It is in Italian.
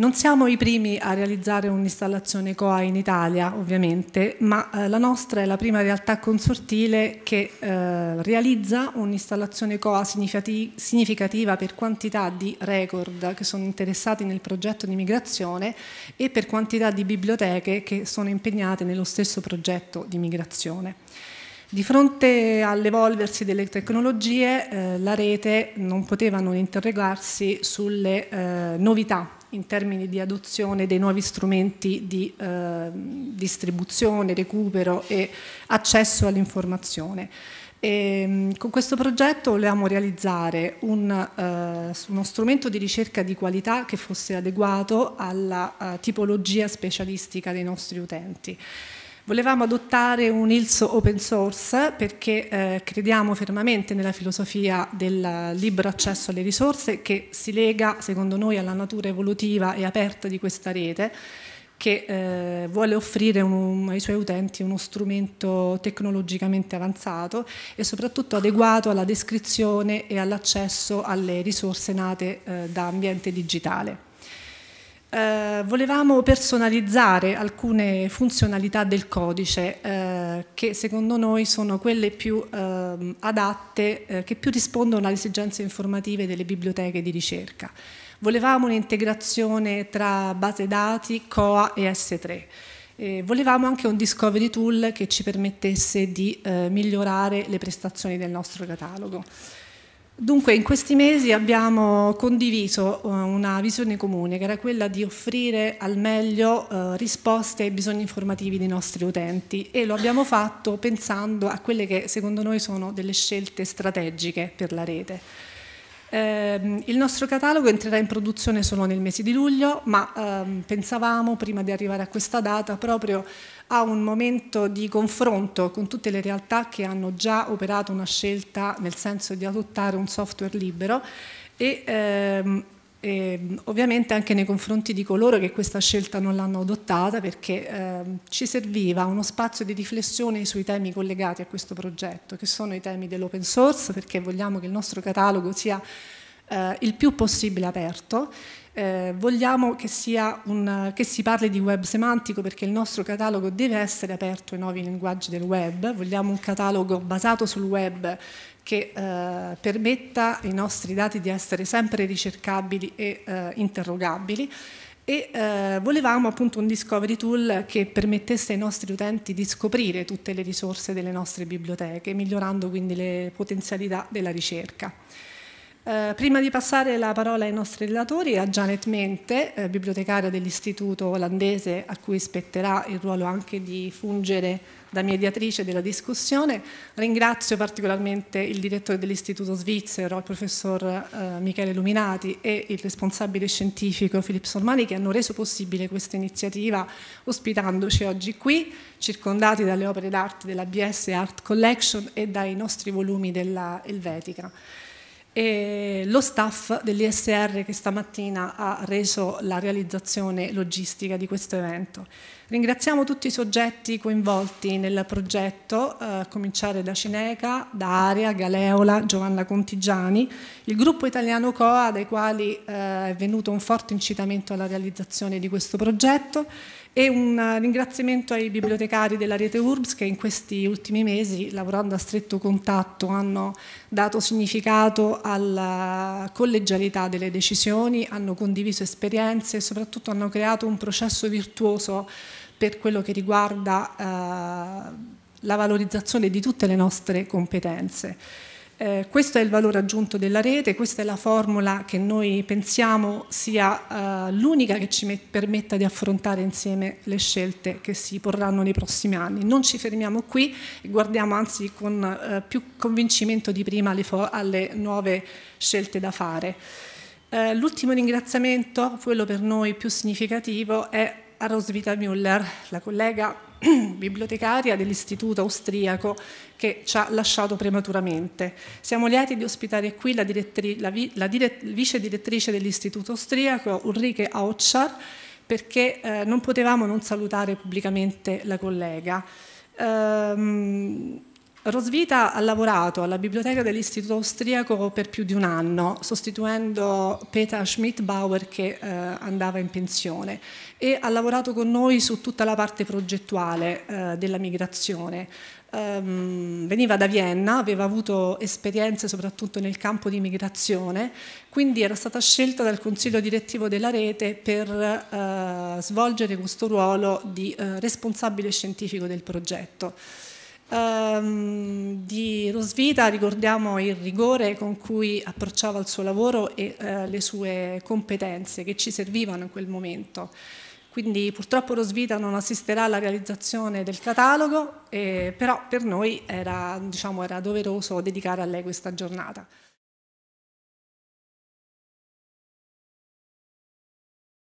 Non siamo i primi a realizzare un'installazione COA in Italia, ovviamente, ma eh, la nostra è la prima realtà consortile che eh, realizza un'installazione COA significativa per quantità di record che sono interessati nel progetto di migrazione e per quantità di biblioteche che sono impegnate nello stesso progetto di migrazione. Di fronte all'evolversi delle tecnologie, eh, la rete non poteva non interrogarsi sulle eh, novità in termini di adozione dei nuovi strumenti di eh, distribuzione, recupero e accesso all'informazione. E, ehm, con questo progetto volevamo realizzare un, eh, uno strumento di ricerca di qualità che fosse adeguato alla eh, tipologia specialistica dei nostri utenti. Volevamo adottare un ILSO open source perché eh, crediamo fermamente nella filosofia del libero accesso alle risorse che si lega, secondo noi, alla natura evolutiva e aperta di questa rete che eh, vuole offrire un, ai suoi utenti uno strumento tecnologicamente avanzato e soprattutto adeguato alla descrizione e all'accesso alle risorse nate eh, da ambiente digitale. Eh, volevamo personalizzare alcune funzionalità del codice eh, che secondo noi sono quelle più ehm, eh, adatte, che più rispondono alle esigenze informative delle biblioteche di ricerca. Volevamo un'integrazione tra base dati, COA e S3. E volevamo anche un discovery tool che ci permettesse di eh, migliorare le prestazioni del nostro catalogo. Dunque in questi mesi abbiamo condiviso eh, una visione comune che era quella di offrire al meglio eh, risposte ai bisogni informativi dei nostri utenti e lo abbiamo fatto pensando a quelle che secondo noi sono delle scelte strategiche per la rete. Eh, il nostro catalogo entrerà in produzione solo nel mese di luglio, ma ehm, pensavamo prima di arrivare a questa data proprio a un momento di confronto con tutte le realtà che hanno già operato una scelta nel senso di adottare un software libero e ehm, e, ehm, ovviamente anche nei confronti di coloro che questa scelta non l'hanno adottata perché eh, ci serviva uno spazio di riflessione sui temi collegati a questo progetto, che sono i temi dell'open source, perché vogliamo che il nostro catalogo sia eh, il più possibile aperto. Eh, vogliamo che, un, che, si parli di web semantico perché il nostro catalogo deve essere aperto ai nuovi linguaggi del web, vogliamo un catalogo basato sul web che eh, permetta ai nostri dati di essere sempre ricercabili e eh, interrogabili e eh, volevamo appunto un discovery tool che permettesse ai nostri utenti di scoprire tutte le risorse delle nostre biblioteche, migliorando quindi le potenzialità della ricerca. Eh, prima di passare la parola ai nostri relatori, a Janet Mente, eh, bibliotecaria dell'Istituto olandese a cui spetterà il ruolo anche di fungere da mediatrice della discussione, ringrazio particolarmente il direttore dell'Istituto svizzero, il professor eh, Michele Luminati e il responsabile scientifico Filippo Sormani che hanno reso possibile questa iniziativa ospitandoci oggi qui, circondati dalle opere d'arte della BS Art Collection e dai nostri volumi della Helvetica. E lo staff dell'ISR che stamattina ha reso la realizzazione logistica di questo evento. Ringraziamo tutti i soggetti coinvolti nel progetto, eh, a cominciare da Cineca, da Aria, Galeola, Giovanna Contigiani, il gruppo italiano COA, dai quali eh, è venuto un forte incitamento alla realizzazione di questo progetto e un ringraziamento ai bibliotecari della rete URBS che in questi ultimi mesi, lavorando a stretto contatto, hanno dato significato alla collegialità delle decisioni, hanno condiviso esperienze e soprattutto hanno creato un processo virtuoso per quello che riguarda eh, la valorizzazione di tutte le nostre competenze. Eh, questo è il valore aggiunto della rete, questa è la formula che noi pensiamo sia eh, l'unica che ci permetta di affrontare insieme le scelte che si porranno nei prossimi anni. Non ci fermiamo qui, guardiamo anzi con eh, più convincimento di prima alle, alle nuove scelte da fare. Eh, l'ultimo ringraziamento, quello per noi più significativo, è a Roswitha Müller, la collega bibliotecaria dell'Istituto Austriaco che ci ha lasciato prematuramente. Siamo lieti di ospitare qui la, la, vi la dire vice direttrice dell'Istituto Austriaco, Ulrike Aucciar, perché eh, non potevamo non salutare pubblicamente la collega. Ehm, Rosvita ha lavorato alla biblioteca dell'Istituto Austriaco per più di un anno, sostituendo Peter Schmidbauer che eh, andava in pensione e ha lavorato con noi su tutta la parte progettuale eh, della migrazione. Um, veniva da Vienna, aveva avuto esperienze soprattutto nel campo di migrazione, quindi era stata scelta dal consiglio direttivo della rete per eh, svolgere questo ruolo di eh, responsabile scientifico del progetto. Um, di Rosvita ricordiamo il rigore con cui approcciava il suo lavoro e uh, le sue competenze che ci servivano in quel momento. Quindi purtroppo Rosvita non assisterà alla realizzazione del catalogo, eh, però per noi era, diciamo, era doveroso dedicare a lei questa giornata.